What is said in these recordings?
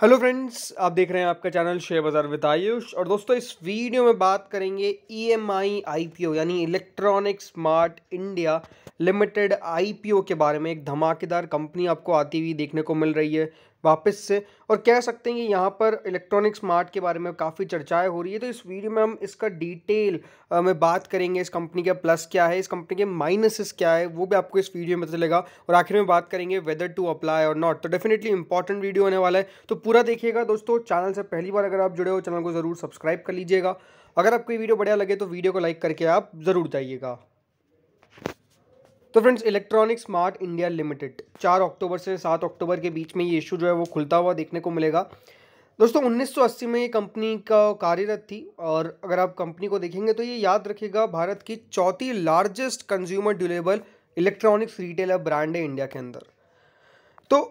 hello friends आप देख रहे हैं आपका चैनल शेयर बाज़ार विद आयुष और दोस्तों इस वीडियो में बात करेंगे ईएमआई e आईपीओ यानी electronic smart India limited IPO के बारे में एक धमाकेदार कंपनी आपको आती हुई देखने को मिल रही है वापस से और कह सकते हैं कि यहाँ पर इलेक्ट्रॉनिक स्मार्ट के बारे में काफ़ी चर्चाएं हो रही है तो इस वीडियो में हम इसका डिटेल में बात करेंगे इस कंपनी का प्लस क्या है इस कंपनी के माइनसेस क्या है वो भी आपको इस वीडियो में पता चलेगा और आखिर में बात करेंगे वेदर टू अप्लाई और नॉट तो डेफिनेटली इंपॉर्टेंट वीडियो होने वाला है तो पूरा देखिएगा दोस्तों चैनल से पहली बार अगर आप जुड़े हो चैनल को ज़रूर सब्सक्राइब कर लीजिएगा अगर आपको वीडियो बढ़िया लगे तो वीडियो को लाइक करके आप ज़रूर जाइएगा तो friends electronic smart India limited चार अक्टूबर से सात अक्टूबर के बीच में ये इशू जो है वो खुलता हुआ देखने को मिलेगा दोस्तों 1980 में ये कंपनी का कार्यरत थी और अगर आप कंपनी को देखेंगे तो ये याद रखिएगा भारत की चौथी largest consumer durable electronics retailer brand है इंडिया के अंदर तो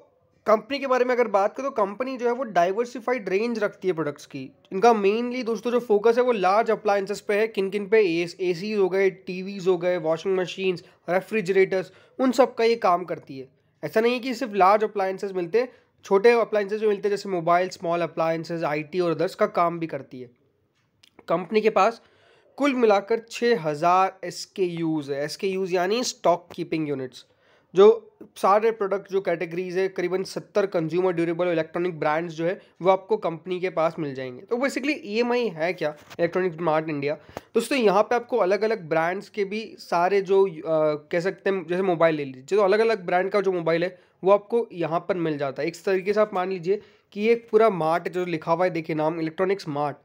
कंपनी के बारे में अगर बात करें तो कंपनी जो है वो डाइवर्सिफाइड रेंज रखती है प्रोडक्ट्स की इनका मेनली दोस्तों जो फोकस है वो लार्ज अप्लायंसेस पे है किन किन पे ए सीज हो गए टी हो गए वॉशिंग मशीन्स रेफ्रिजरेटर्स उन सब का ये काम करती है ऐसा नहीं है कि सिर्फ लार्ज अप्लायंसेज मिलते छोटे अप्लायंसेज मिलते हैं जैसे मोबाइल स्मॉल अप्लायंसेज आई और अदर्स का काम भी करती है कंपनी के पास कुल मिलाकर छः हज़ार एस के यूज़ है एस के यूज़ यानी स्टॉक कीपिंग यूनिट्स जो सारे प्रोडक्ट जो कैटेगरीज है करीबन सत्तर कंज्यूमर ड्यूरेबल इलेक्ट्रॉनिक ब्रांड्स जो है वो आपको कंपनी के पास मिल जाएंगे तो बेसिकली ई e है क्या इलेक्ट्रॉनिक स्मार्ट इंडिया दोस्तों यहाँ पे आपको अलग अलग ब्रांड्स के भी सारे जो आ, कह सकते हैं जैसे मोबाइल ले लीजिए तो अलग अलग ब्रांड का जो मोबाइल है वो आपको यहाँ पर मिल जाता है एक तरीके से आप मान लीजिए कि एक पूरा मार्ट जो लिखा हुआ है देखिए नाम इलेक्ट्रॉनिक्स मार्ट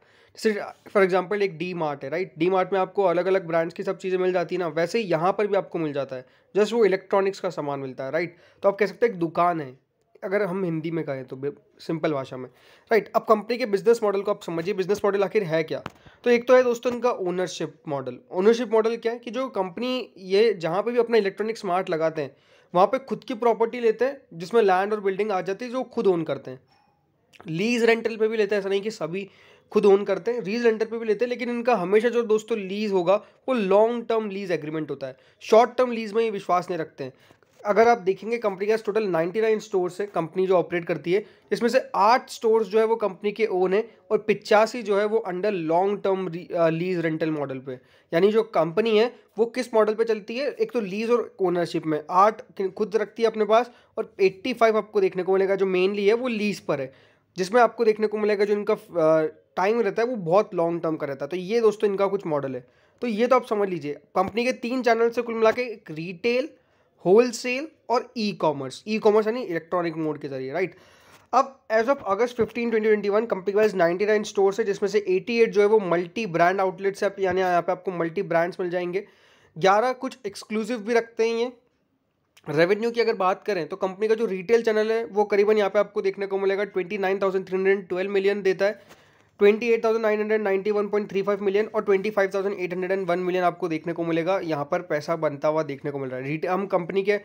सिर्फ फॉर एग्जांपल एक डी मार्ट है राइट डी मार्ट में आपको अलग अलग ब्रांड्स की सब चीज़ें मिल जाती है ना वैसे ही यहाँ पर भी आपको मिल जाता है जस्ट वो इलेक्ट्रॉनिक्स का सामान मिलता है राइट तो आप कह सकते हैं एक दुकान है अगर हम हिंदी में कहें तो सिंपल भाषा में राइट अब कंपनी के बिजनेस मॉडल को आप समझिए बिजनेस मॉडल आखिर है क्या तो एक तो है दोस्तों इनका ओनरशिप मॉडल ओनरशिप मॉडल क्या है कि जो कंपनी ये जहाँ पर भी अपना इलेक्ट्रॉनिक स्मार्ट लगाते हैं वहाँ पे खुद की प्रॉपर्टी लेते हैं जिसमें लैंड और बिल्डिंग आ जाती है जो खुद ओन करते हैं लीज रेंटल पे भी लेते हैं ऐसा नहीं कि सभी खुद ओन करते हैं रीज रेंटर पे भी लेते हैं लेकिन इनका हमेशा जो दोस्तों लीज होगा वो लॉन्ग टर्म लीज एग्रीमेंट होता है शॉर्ट टर्म लीज में ये विश्वास नहीं रखते हैं अगर आप देखेंगे कंपनी का टोटल 99 स्टोर्स है कंपनी जो ऑपरेट करती है इसमें से आठ स्टोर्स जो है वो कंपनी के ओन है और पिचासी जो है वो under long term lease rental model पे यानी जो कंपनी है वो किस मॉडल पे चलती है एक तो लीज और ओनरशिप में आठ खुद रखती है अपने पास और 85 आपको देखने को मिलेगा जो मेनली है वो लीज पर है जिसमें आपको देखने को मिलेगा जो इनका uh, टाइम रहता है वो बहुत लॉन्ग टर्म का रहता है तो ये दोस्तों इनका कुछ मॉडल है तो ये तो आप समझ लीजिए कंपनी के तीन चैनल से कुल मिला के एक रिटेल होलसेल और ई कॉमर्स ई कॉमर्स यानी इलेक्ट्रॉनिक मोड के जरिए राइट अब एज ऑफ अगस्त 15 2021 कंपनी के पास नाइन स्टोर्स है जिसमें से 88 जो है वो मल्टी ब्रांड आउटलेट्स है यानी यहाँ पे आपको मल्टी ब्रांड्स मिल जाएंगे ग्यारह कुछ एक्सक्लूसिव भी रखते हैं ये रेवेन्यू की अगर बात करें तो कंपनी का जो रिटेल चैनल है वो करीबन यहाँ पे आपको देखने को मिलेगा twenty nine thousand three hundred twelve million देता है ट्वेंटी मिलियन और ट्वेंटी मिलियन आपको देखने को मिलेगा यहाँ पर पैसा बनता हुआ देखने को मिल रहा है हम कंपनी के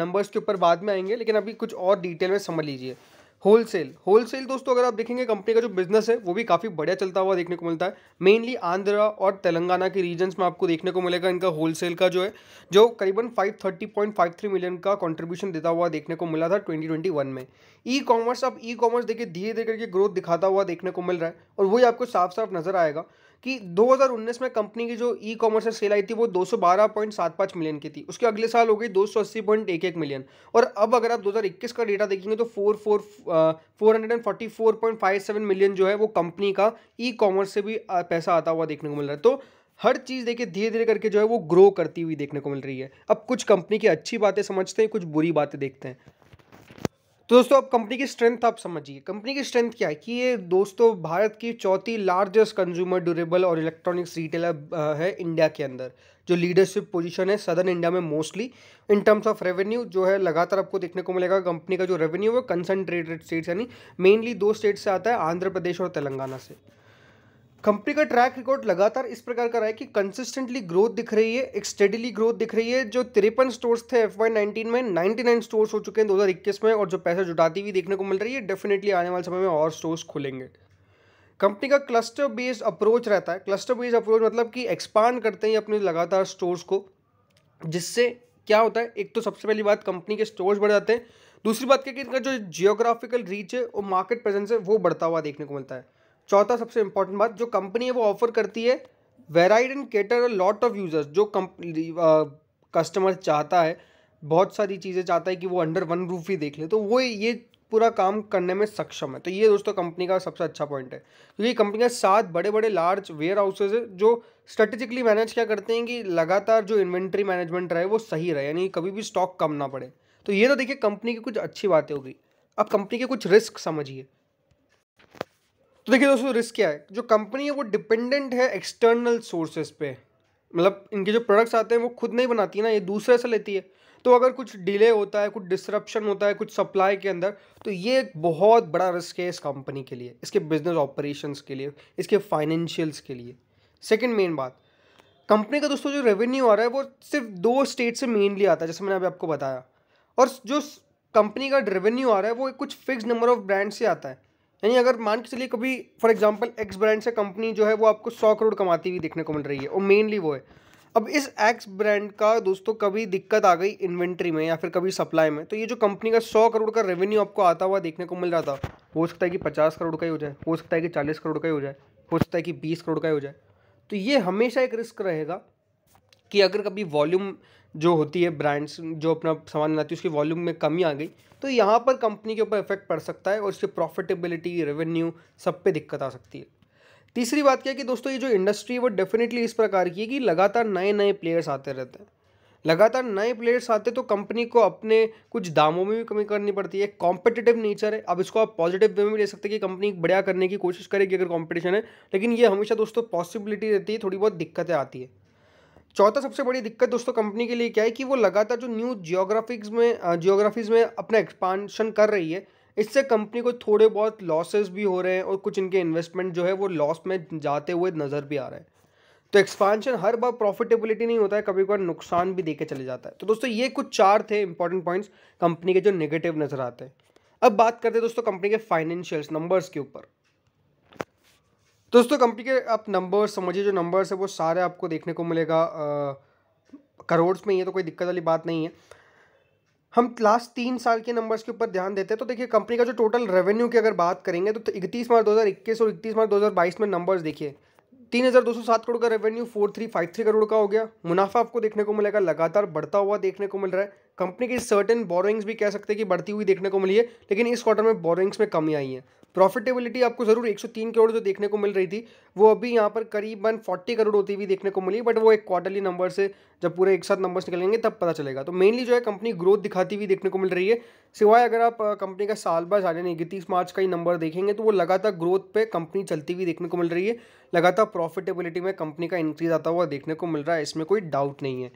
नंबर्स के ऊपर बाद में आएंगे लेकिन अभी कुछ और डिटेल में समझ लीजिए होलसेल होलसेल दोस्तों अगर आप देखेंगे कंपनी का जो बिजनेस है वो भी काफ़ी बढ़िया चलता हुआ देखने को मिलता है मेनली आंध्र और तेलंगाना के रीजन्स में आपको देखने को मिलेगा इनका होलसेल का जो है जो करीबन 530.53 मिलियन का कंट्रीब्यूशन देता हुआ देखने को मिला था 2021 में ई कॉमर्स आप ई कॉमर्स देखिए धीरे धीरे करके ग्रोथ दिखाता हुआ देखने को मिल रहा है और वही आपको साफ साफ नजर आएगा कि 2019 में कंपनी की जो ई कॉमर्स सेल आई थी वो 212.75 मिलियन की थी उसके अगले साल हो गई 280.11 मिलियन और अब अगर आप 2021 का डेटा देखेंगे तो four four four hundred and forty four point five seven million जो है वो कंपनी का ई कॉमर्स से भी पैसा आता हुआ देखने को मिल रहा है तो हर चीज़ देखिए धीरे धीरे करके जो है वो ग्रो करती हुई देखने को मिल रही है अब कुछ कंपनी की अच्छी बातें समझते हैं कुछ बुरी बातें देखते हैं तो दोस्तों अब कंपनी की स्ट्रेंथ आप समझिए कंपनी की स्ट्रेंथ क्या है कि ये दोस्तों भारत की चौथी लार्जेस्ट कंज्यूमर ड्यूरेबल और इलेक्ट्रॉनिक्स रिटेलर है इंडिया के अंदर जो लीडरशिप पोजीशन है सदर्न इंडिया में mostly in terms of revenue जो है लगातार आपको देखने को मिलेगा कंपनी का जो रेवेन्यू है कंसनट्रेटेड स्टेट्स यानी मेनली दो स्टेट से आता है आंध्र प्रदेश और तेलंगाना से कंपनी का ट्रैक रिकॉर्ड लगातार इस प्रकार का रहा है कि कंसिस्टेंटली ग्रोथ दिख रही है एक स्टेडिली ग्रोथ दिख रही है जो तिरपन स्टोर्स थे एफ वाई नाइनटीन में नाइन्टी नाइन स्टोर्स हो चुके हैं दो हज़ार इक्कीस में और जो पैसे जुटाती हुई देखने को मिल रही है डेफिनेटली आने वाले समय में और स्टोर्स खुलेंगे कंपनी का क्लस्टर बेस्ड अप्रोच रहता है क्लस्टर बेस्ड अप्रोच मतलब कि एक्सपांड करते हैं अपने लगातार स्टोर्स को जिससे क्या होता है एक तो सबसे पहली बात कंपनी के स्टोर्स बढ़ जाते हैं दूसरी बात क्या कि इनका जो जियोग्राफिकल रीच है और मार्केट प्रेजेंस है वो बढ़ता हुआ देखने को मिलता है चौथा सबसे इंपॉर्टेंट बात जो कंपनी है वो ऑफर करती है varied and cater lot of users जो कस्टमर चाहता है बहुत सारी चीज़ें चाहता है कि वो अंडर वन रूफ ही देख ले तो वो ये पूरा काम करने में सक्षम है तो ये दोस्तों कंपनी का सबसे अच्छा पॉइंट है क्योंकि तो कंपनी का सात बड़े बड़े लार्ज वेयर हाउसेज है जो स्ट्रेटेजिकली मैनेज क्या करते हैं कि लगातार जो इन्वेंट्री मैनेजमेंट रहे वो सही रहे यानी कभी भी स्टॉक कम ना पड़े तो ये तो देखिए कंपनी की कुछ अच्छी बातें होगी अब कंपनी के कुछ रिस्क समझिए तो देखिए दोस्तों रिस्क क्या है जो कंपनी है वो डिपेंडेंट है एक्सटर्नल सोर्सेज पे मतलब इनके जो प्रोडक्ट्स आते हैं वो खुद नहीं बनाती ना ये दूसरे से लेती है तो अगर कुछ डिले होता है कुछ डिस्रप्शन होता है कुछ सप्लाई के अंदर तो ये एक बहुत बड़ा रिस्क है इस कंपनी के लिए इसके बिजनेस ऑपरेशंस के लिए इसके फाइनेंशियल्स के लिए सेकेंड मेन बात कंपनी का दोस्तों जो रेवेन्यू आ रहा है वो सिर्फ दो स्टेट से मेनली आता है जैसे मैंने अभी आपको बताया और जो कंपनी का रेवेन्यू आ रहा है वो कुछ फिक्स नंबर ऑफ ब्रांड से आता है यानी अगर मान के चलिए कभी फॉर एग्जांपल एक्स ब्रांड से कंपनी जो है वो आपको सौ करोड़ कमाती हुई देखने को मिल रही है और मेनली वो है अब इस एक्स ब्रांड का दोस्तों कभी दिक्कत आ गई इन्वेंट्री में या फिर कभी सप्लाई में तो ये जो कंपनी का सौ करोड़ का रेवेन्यू आपको आता हुआ देखने को मिल रहा था हो सकता है कि पचास करोड़ का ही हो जाए हो सकता है कि चालीस करोड़ का ही हो जाए हो सकता है कि बीस करोड़ का ही हो जाए तो ये हमेशा एक रिस्क रहेगा कि अगर कभी वॉल्यूम जो होती है ब्रांड्स जो अपना सामान बनाती है उसकी वॉल्यूम में कमी आ गई तो यहाँ पर कंपनी के ऊपर इफेक्ट पड़ सकता है और उसकी प्रॉफिटेबिलिटी रेवेन्यू सब पे दिक्कत आ सकती है तीसरी बात क्या है कि दोस्तों ये जो इंडस्ट्री है वो डेफिनेटली इस प्रकार की है कि लगातार नए नए प्लेयर्स आते रहते हैं लगातार नए प्लेयर्स आते तो कंपनी को अपने कुछ दामों में भी कमी करनी पड़ती है कॉम्पिटेटिव नेचर है अब इसको आप पॉजिटिव वे में भी ले सकते हैं कि कंपनी बढ़िया करने की कोशिश करेगी अगर कॉम्पिटिशन है लेकिन ये हमेशा दोस्तों पॉसिबिलिटी रहती है थोड़ी बहुत दिक्कतें आती है चौथा सबसे बड़ी दिक्कत दोस्तों कंपनी के लिए क्या है कि वो लगातार जो न्यू जियोग्राफिक्स में जियोग्राफीज़ में अपना एक्सपांशन कर रही है इससे कंपनी को थोड़े बहुत लॉसेस भी हो रहे हैं और कुछ इनके इन्वेस्टमेंट जो है वो लॉस में जाते हुए नज़र भी आ रहे हैं तो एक्सपांशन हर बार प्रॉफिटेबिलिटी नहीं होता है कभी कभार नुकसान भी देके चले जाता है तो दोस्तों ये कुछ चार थे इंपॉर्टेंट पॉइंट्स कंपनी के जो नेगेटिव नज़र आते हैं अब बात करते हैं दोस्तों कंपनी के फाइनेंशियल्स नंबर्स के ऊपर दोस्तों कंपनी के आप नंबर समझिए जो नंबर्स है वो सारे आपको देखने को मिलेगा करोड़ में ये तो कोई दिक्कत वाली बात नहीं है हम लास्ट तीन साल के नंबर्स के ऊपर ध्यान देते हैं तो देखिए कंपनी का जो टोटल रेवेन्यू की अगर बात करेंगे तो इकतीस मार्च इक्कीस और इकतीस मार्च बाईस में नंबर्स देखिए तीन हज़ार दो सौ सात करोड़ का revenue four three five three crore का हो गया मुनाफा आपको देखने को मिलेगा लगातार बढ़ता हुआ देखने को मिल रहा है कंपनी की सर्टेन बोरोइंग्स भी कह सकते हैं कि बढ़ती हुई देखने को मिली है लेकिन इस क्वार्टर में बोरोइंग्स में कमी आई है प्रॉफिटेबिलिटी आपको ज़रूर 103 करोड़ जो देखने को मिल रही थी वो अभी यहाँ पर करीबन 40 करोड़ होती हुई देखने को मिली बट वो एक क्वार्टरली नंबर से जब पूरे एक साथ नंबर्स निकलेंगे तब पता चलेगा तो मेनली जो है कंपनी ग्रोथ दिखाती हुई देखने को मिल रही है सिवाय अगर आप कंपनी का साल बाद साल नहीं इकतीस मार्च का ही नंबर देखेंगे तो वो लगातार ग्रोथ पर कंपनी चलती हुई देखने को मिल रही है लगातार प्रॉफिटेबिलिटी में कंपनी का इंक्रीज आता हुआ देखने को मिल रहा है इसमें कोई डाउट नहीं है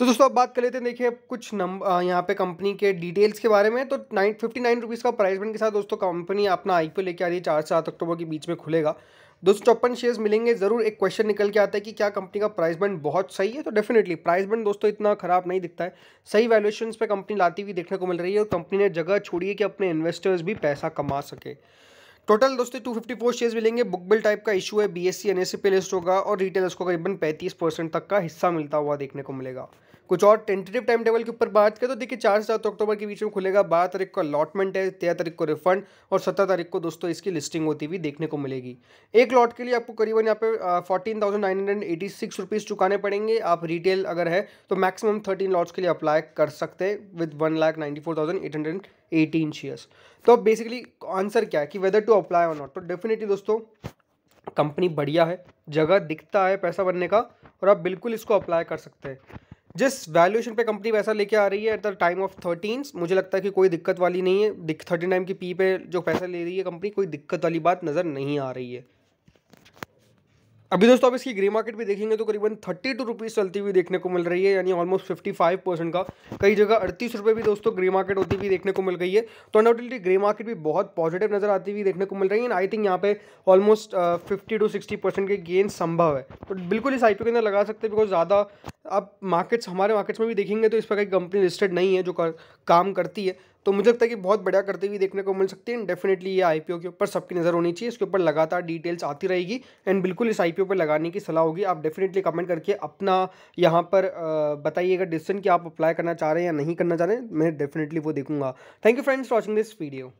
तो दोस्तों अब बात कर लेते हैं देखिए कुछ नंबर यहाँ पे कंपनी के डिटेल्स के बारे में तो नाइन फिफ्टी नाइन रुपीज़ का प्राइस बैंड के साथ दोस्तों कंपनी अपना आई पी लेके आ रही है चार सात अक्टूबर के बीच में खुलेगा दो सौ चौपन शेयर्स मिलेंगे ज़रूर एक क्वेश्चन निकल के आता है कि क्या कंपनी का प्राइस बैंड बहुत सही है तो डेफिनेटली प्राइस बैंड दोस्तों इतना ख़राब नहीं दिखता है सही वैल्यूएशन पर कंपनी लाती हुई देखने को मिल रही है और कंपनी ने जगह छोड़ी है कि अपने इन्वेस्टर्स भी पैसा कमा सके टोटल दोस्तों 254 शेयर्स मिलेंगे बुक बिल टाइप का इशू है B S C N S पे लिस्ट होगा और रिटेलर्स को करीबन 35 परसेंट तक का हिस्सा मिलता हुआ देखने को मिलेगा कुछ और टेंटेटिव टाइम टेबल के ऊपर बात करें तो देखिए चार से सात अक्टूबर के बीच में खुलेगा बारह तारीख को अलॉटमेंट है तेरह तारीख को रिफंड और सत्रह तारीख को दोस्तों इसकी लिस्टिंग होती हुई देखने को मिलेगी एक लॉट के लिए आपको करीबन यहाँ पे fourteen thousand nine hundred eighty six rupees चुकाने पड़ेंगे आप रिटेल अगर है तो मैक्सिमम थर्टीन लॉट्स के लिए अप्लाई कर सकते हैं with one lakh ninety four thousand eight hundred eighteen shares तो बेसिकली आंसर क्या है कि वेदर टू अप्लाई और नॉट तो डेफिनेटली दोस्तों कंपनी बढ़िया है जगह दिखता है पैसा बनने का और आप बिल्कुल इसको अप्लाई कर सकते हैं जिस वैल्यूएशन पे कंपनी पैसा लेके आ रही है at the time of thirteen मुझे लगता है कि कोई दिक्कत वाली नहीं है थर्टी नाइन की पी पे जो पैसा ले रही है कंपनी कोई दिक्कत वाली बात नज़र नहीं आ रही है अभी दोस्तों आप इसकी ग्रे मार्केट भी देखेंगे तो करीबन थर्टी टू रुपीज़ चलती हुई देखने को मिल रही है यानी ऑलमोस्ट फिफ्टी फाइव परसेंट का कई जगह अड़तीस रुपये भी दोस्तों ग्रे मार्केट होती हुई देखने को मिल गई है तो अनडाउटली ग्रे मार्केट भी बहुत पॉजिटिव नजर आती हुई देखने को मिल रही है एंड आई थिंक यहाँ पे almost fifty to sixty percent के गेन संभव है तो बिल्कुल इस आई के अंदर लगा सकते हैं बिकॉज ज़्यादा अब मार्केट्स हमारे मार्केट्स में भी देखेंगे तो इस पर कई कंपनी लिस्टेड नहीं है जो कर, काम करती है तो मुझे लगता है कि बहुत बढ़िया करते हुए देखने को मिल सकती है डेफिनेटली ये आईपीओ के ऊपर सबकी नज़र होनी चाहिए इसके ऊपर लगातार डिटेल्स आती रहेगी एंड बिल्कुल इस आईपीओ पर लगाने की सलाह होगी आप डेफिनेटली कमेंट करके अपना यहाँ पर बताइएगा डिसीजन कि आप अप्लाई करना चाह रहे हैं या नहीं करना चाह रहे हैं मैं डेफिनेटली वो देखूंगा thank you friends watching this video